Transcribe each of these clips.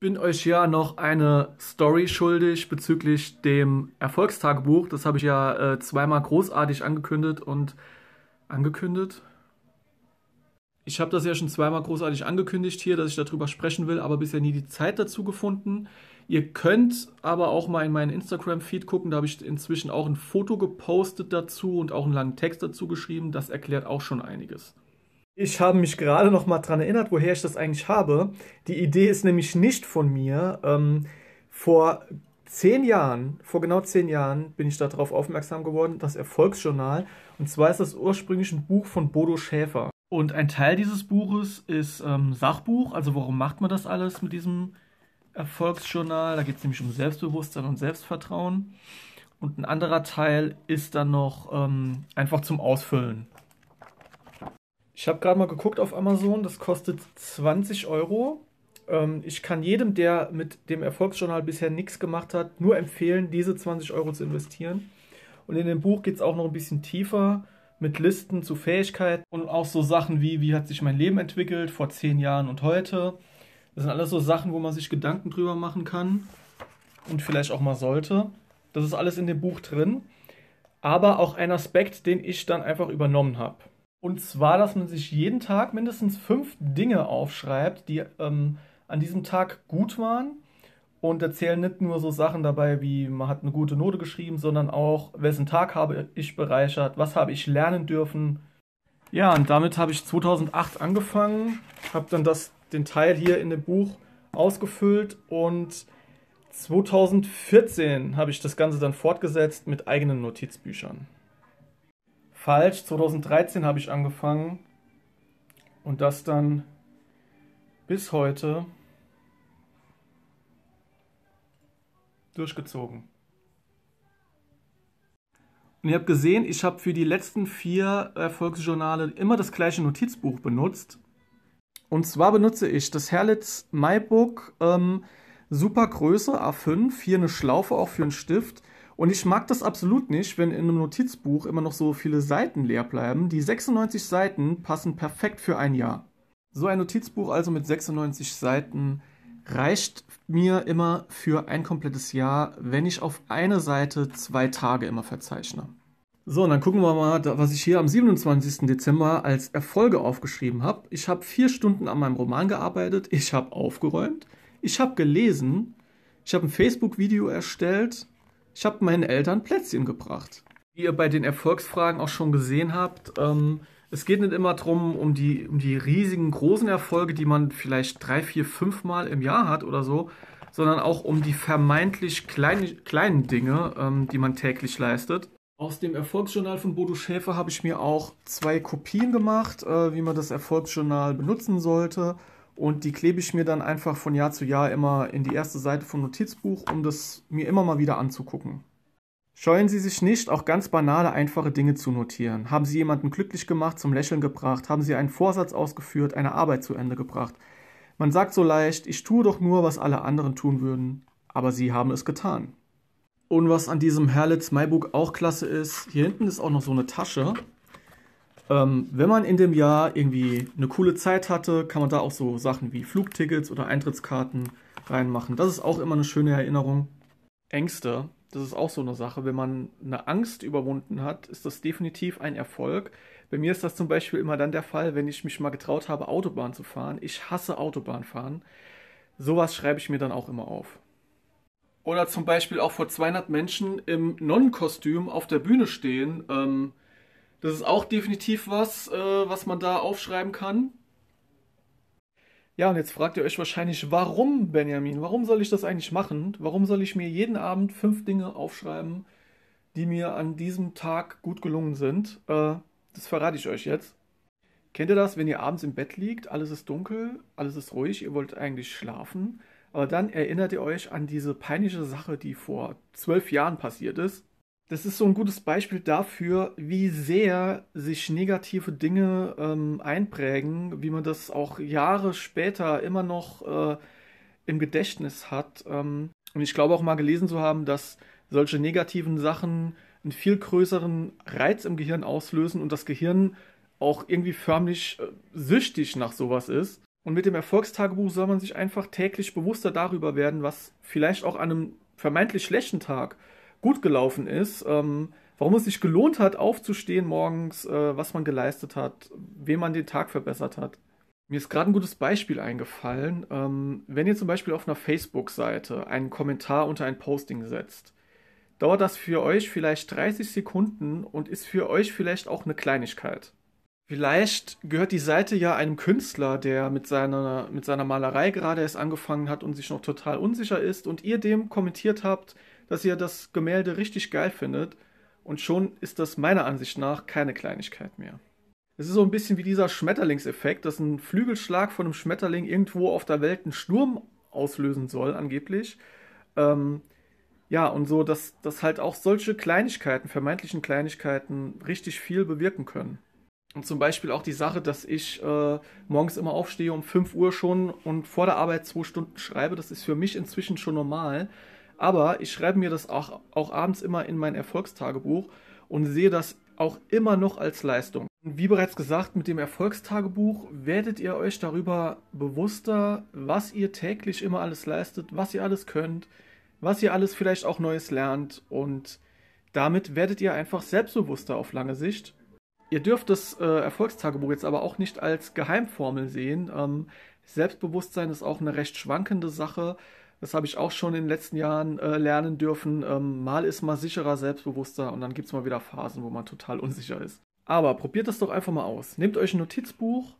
bin euch ja noch eine Story schuldig bezüglich dem Erfolgstagebuch. Das habe ich ja äh, zweimal großartig angekündigt und angekündigt. Ich habe das ja schon zweimal großartig angekündigt hier, dass ich darüber sprechen will, aber bisher nie die Zeit dazu gefunden. Ihr könnt aber auch mal in meinen Instagram-Feed gucken, da habe ich inzwischen auch ein Foto gepostet dazu und auch einen langen Text dazu geschrieben. Das erklärt auch schon einiges. Ich habe mich gerade noch mal daran erinnert, woher ich das eigentlich habe. Die Idee ist nämlich nicht von mir. Ähm, vor zehn Jahren, vor genau zehn Jahren, bin ich darauf aufmerksam geworden, das Erfolgsjournal. Und zwar ist das ursprünglich ein Buch von Bodo Schäfer. Und ein Teil dieses Buches ist ähm, Sachbuch, also warum macht man das alles mit diesem Erfolgsjournal? Da geht es nämlich um Selbstbewusstsein und Selbstvertrauen. Und ein anderer Teil ist dann noch ähm, einfach zum Ausfüllen. Ich habe gerade mal geguckt auf Amazon, das kostet 20 Euro. Ähm, ich kann jedem, der mit dem Erfolgsjournal bisher nichts gemacht hat, nur empfehlen, diese 20 Euro zu investieren. Und in dem Buch geht es auch noch ein bisschen tiefer mit Listen zu Fähigkeiten und auch so Sachen wie, wie hat sich mein Leben entwickelt vor 10 Jahren und heute. Das sind alles so Sachen, wo man sich Gedanken drüber machen kann und vielleicht auch mal sollte. Das ist alles in dem Buch drin. Aber auch ein Aspekt, den ich dann einfach übernommen habe. Und zwar, dass man sich jeden Tag mindestens fünf Dinge aufschreibt, die ähm, an diesem Tag gut waren. Und erzählen nicht nur so Sachen dabei, wie man hat eine gute Note geschrieben, sondern auch, wessen Tag habe ich bereichert, was habe ich lernen dürfen. Ja, und damit habe ich 2008 angefangen, habe dann das, den Teil hier in dem Buch ausgefüllt und 2014 habe ich das Ganze dann fortgesetzt mit eigenen Notizbüchern falsch. 2013 habe ich angefangen und das dann bis heute durchgezogen. Und ihr habt gesehen, ich habe für die letzten vier Erfolgsjournale immer das gleiche Notizbuch benutzt. Und zwar benutze ich das Herlitz MyBook ähm, Größe A5, hier eine Schlaufe auch für einen Stift und ich mag das absolut nicht, wenn in einem Notizbuch immer noch so viele Seiten leer bleiben. Die 96 Seiten passen perfekt für ein Jahr. So ein Notizbuch also mit 96 Seiten reicht mir immer für ein komplettes Jahr, wenn ich auf eine Seite zwei Tage immer verzeichne. So, und dann gucken wir mal, was ich hier am 27. Dezember als Erfolge aufgeschrieben habe. Ich habe vier Stunden an meinem Roman gearbeitet, ich habe aufgeräumt, ich habe gelesen, ich habe ein Facebook-Video erstellt, ich habe meinen Eltern Plätzchen gebracht. Wie ihr bei den Erfolgsfragen auch schon gesehen habt, ähm, es geht nicht immer darum, um die, um die riesigen, großen Erfolge, die man vielleicht drei, vier, fünf Mal im Jahr hat oder so, sondern auch um die vermeintlich klein, kleinen Dinge, ähm, die man täglich leistet. Aus dem Erfolgsjournal von Bodo Schäfer habe ich mir auch zwei Kopien gemacht, äh, wie man das Erfolgsjournal benutzen sollte. Und die klebe ich mir dann einfach von Jahr zu Jahr immer in die erste Seite vom Notizbuch, um das mir immer mal wieder anzugucken. Scheuen Sie sich nicht, auch ganz banale, einfache Dinge zu notieren. Haben Sie jemanden glücklich gemacht, zum Lächeln gebracht? Haben Sie einen Vorsatz ausgeführt, eine Arbeit zu Ende gebracht? Man sagt so leicht, ich tue doch nur, was alle anderen tun würden, aber Sie haben es getan. Und was an diesem Herlitz Maibook auch klasse ist, hier hinten ist auch noch so eine Tasche, ähm, wenn man in dem Jahr irgendwie eine coole Zeit hatte, kann man da auch so Sachen wie Flugtickets oder Eintrittskarten reinmachen. Das ist auch immer eine schöne Erinnerung. Ängste, das ist auch so eine Sache. Wenn man eine Angst überwunden hat, ist das definitiv ein Erfolg. Bei mir ist das zum Beispiel immer dann der Fall, wenn ich mich mal getraut habe, Autobahn zu fahren. Ich hasse Autobahnfahren. Sowas schreibe ich mir dann auch immer auf. Oder zum Beispiel auch vor 200 Menschen im Nonnenkostüm auf der Bühne stehen. Ähm, das ist auch definitiv was, äh, was man da aufschreiben kann. Ja, und jetzt fragt ihr euch wahrscheinlich, warum, Benjamin? Warum soll ich das eigentlich machen? Warum soll ich mir jeden Abend fünf Dinge aufschreiben, die mir an diesem Tag gut gelungen sind? Äh, das verrate ich euch jetzt. Kennt ihr das, wenn ihr abends im Bett liegt, alles ist dunkel, alles ist ruhig, ihr wollt eigentlich schlafen, aber dann erinnert ihr euch an diese peinliche Sache, die vor zwölf Jahren passiert ist das ist so ein gutes Beispiel dafür, wie sehr sich negative Dinge ähm, einprägen, wie man das auch Jahre später immer noch äh, im Gedächtnis hat. Ähm, und ich glaube auch mal gelesen zu haben, dass solche negativen Sachen einen viel größeren Reiz im Gehirn auslösen und das Gehirn auch irgendwie förmlich äh, süchtig nach sowas ist. Und mit dem Erfolgstagebuch soll man sich einfach täglich bewusster darüber werden, was vielleicht auch an einem vermeintlich schlechten Tag gut gelaufen ist, ähm, warum es sich gelohnt hat, aufzustehen morgens, äh, was man geleistet hat, wem man den Tag verbessert hat. Mir ist gerade ein gutes Beispiel eingefallen. Ähm, wenn ihr zum Beispiel auf einer Facebook-Seite einen Kommentar unter ein Posting setzt, dauert das für euch vielleicht 30 Sekunden und ist für euch vielleicht auch eine Kleinigkeit. Vielleicht gehört die Seite ja einem Künstler, der mit seiner, mit seiner Malerei gerade erst angefangen hat und sich noch total unsicher ist und ihr dem kommentiert habt, dass ihr das Gemälde richtig geil findet. Und schon ist das meiner Ansicht nach keine Kleinigkeit mehr. Es ist so ein bisschen wie dieser Schmetterlingseffekt, dass ein Flügelschlag von einem Schmetterling irgendwo auf der Welt einen Sturm auslösen soll, angeblich. Ähm, ja, und so, dass, dass halt auch solche Kleinigkeiten, vermeintlichen Kleinigkeiten, richtig viel bewirken können. Und zum Beispiel auch die Sache, dass ich äh, morgens immer aufstehe um 5 Uhr schon und vor der Arbeit zwei Stunden schreibe, das ist für mich inzwischen schon normal. Aber ich schreibe mir das auch, auch abends immer in mein Erfolgstagebuch und sehe das auch immer noch als Leistung. Wie bereits gesagt, mit dem Erfolgstagebuch werdet ihr euch darüber bewusster, was ihr täglich immer alles leistet, was ihr alles könnt, was ihr alles vielleicht auch Neues lernt und damit werdet ihr einfach selbstbewusster auf lange Sicht. Ihr dürft das äh, Erfolgstagebuch jetzt aber auch nicht als Geheimformel sehen. Ähm, Selbstbewusstsein ist auch eine recht schwankende Sache. Das habe ich auch schon in den letzten Jahren äh, lernen dürfen. Ähm, mal ist man sicherer, selbstbewusster und dann gibt es mal wieder Phasen, wo man total unsicher ist. Aber probiert das doch einfach mal aus. Nehmt euch ein Notizbuch.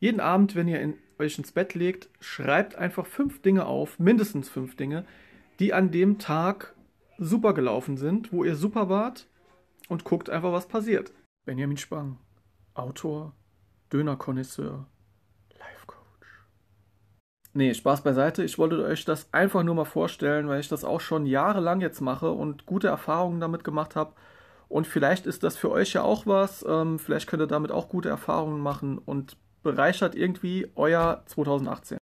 Jeden Abend, wenn ihr in, euch ins Bett legt, schreibt einfach fünf Dinge auf, mindestens fünf Dinge, die an dem Tag super gelaufen sind, wo ihr super wart und guckt einfach, was passiert. Benjamin Spang, Autor, döner Dönerkonnoisseur. Nee, Spaß beiseite. Ich wollte euch das einfach nur mal vorstellen, weil ich das auch schon jahrelang jetzt mache und gute Erfahrungen damit gemacht habe. Und vielleicht ist das für euch ja auch was. Ähm, vielleicht könnt ihr damit auch gute Erfahrungen machen und bereichert irgendwie euer 2018.